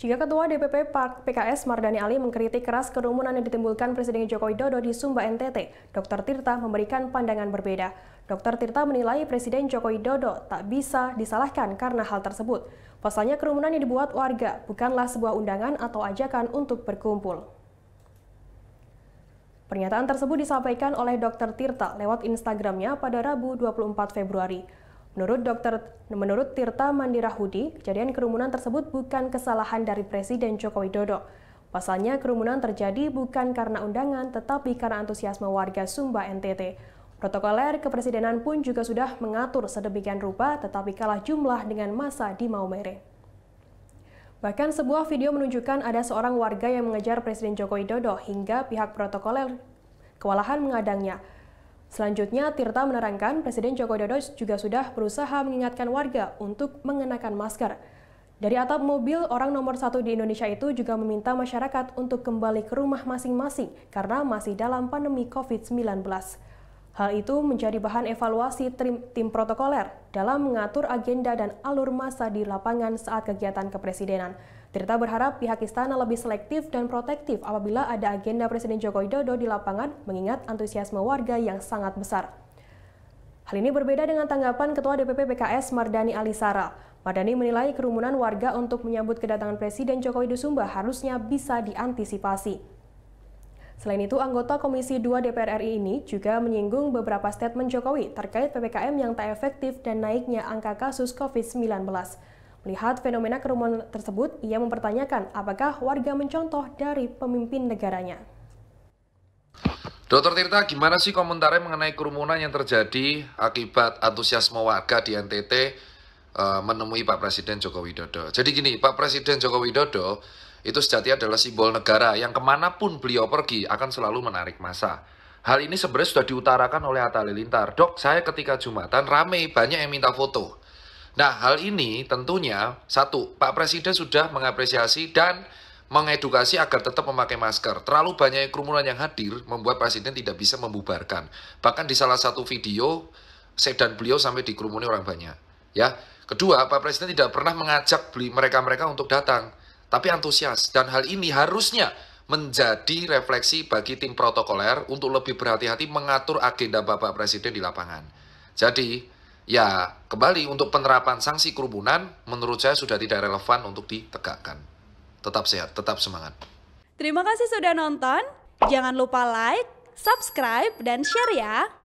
Jika Ketua DPP PKS Mardani Ali mengkritik keras kerumunan yang ditimbulkan Presiden Joko Widodo di Sumba NTT, Dr. Tirta memberikan pandangan berbeda. Dr. Tirta menilai Presiden Joko Widodo tak bisa disalahkan karena hal tersebut. Pasalnya kerumunan yang dibuat warga bukanlah sebuah undangan atau ajakan untuk berkumpul. Pernyataan tersebut disampaikan oleh Dr. Tirta lewat Instagramnya pada Rabu 24 Februari. Menurut dokter, menurut Tirta Mandirahudi, kejadian kerumunan tersebut bukan kesalahan dari Presiden Joko Widodo. Pasalnya kerumunan terjadi bukan karena undangan, tetapi karena antusiasme warga Sumba NTT. Protokoler kepresidenan pun juga sudah mengatur sedemikian rupa, tetapi kalah jumlah dengan masa di Maumere. Bahkan sebuah video menunjukkan ada seorang warga yang mengejar Presiden Joko Widodo hingga pihak protokoler kewalahan mengadangnya. Selanjutnya, Tirta menerangkan Presiden Joko Widodo juga sudah berusaha mengingatkan warga untuk mengenakan masker. Dari atap mobil, orang nomor satu di Indonesia itu juga meminta masyarakat untuk kembali ke rumah masing-masing karena masih dalam pandemi COVID-19. Hal itu menjadi bahan evaluasi tim, tim protokoler dalam mengatur agenda dan alur masa di lapangan saat kegiatan kepresidenan. Tirta berharap pihak istana lebih selektif dan protektif apabila ada agenda Presiden Joko Widodo di lapangan mengingat antusiasme warga yang sangat besar. Hal ini berbeda dengan tanggapan Ketua DPP PKS Mardani Alisara. Mardani menilai kerumunan warga untuk menyambut kedatangan Presiden Joko Widodo Sumba harusnya bisa diantisipasi. Selain itu, anggota Komisi 2 DPR RI ini juga menyinggung beberapa statement Jokowi terkait PPKM yang tak efektif dan naiknya angka kasus COVID-19. Melihat fenomena kerumunan tersebut, ia mempertanyakan apakah warga mencontoh dari pemimpin negaranya. Dokter Tirta, gimana sih komentarnya mengenai kerumunan yang terjadi akibat antusiasme warga di NTT uh, eh, menemui Pak Presiden Joko Widodo? Jadi gini, Pak Presiden Joko Widodo itu sejati adalah simbol negara yang kemanapun beliau pergi akan selalu menarik masa. Hal ini sebenarnya sudah diutarakan oleh Atta Lintar, Dok, saya ketika Jumatan rame, banyak yang minta foto. Nah, hal ini tentunya satu, Pak Presiden sudah mengapresiasi dan mengedukasi agar tetap memakai masker. Terlalu banyak kerumunan yang hadir membuat presiden tidak bisa membubarkan. Bahkan di salah satu video sedan beliau sampai dikerumuni orang banyak. Ya, kedua, Pak Presiden tidak pernah mengajak beli mereka-mereka untuk datang, tapi antusias dan hal ini harusnya menjadi refleksi bagi tim protokoler untuk lebih berhati-hati mengatur agenda Bapak Presiden di lapangan. Jadi, ya kembali untuk penerapan sanksi kerumunan menurut saya sudah tidak relevan untuk ditegakkan. Tetap sehat, tetap semangat. Terima kasih sudah nonton. Jangan lupa like, subscribe, dan share ya.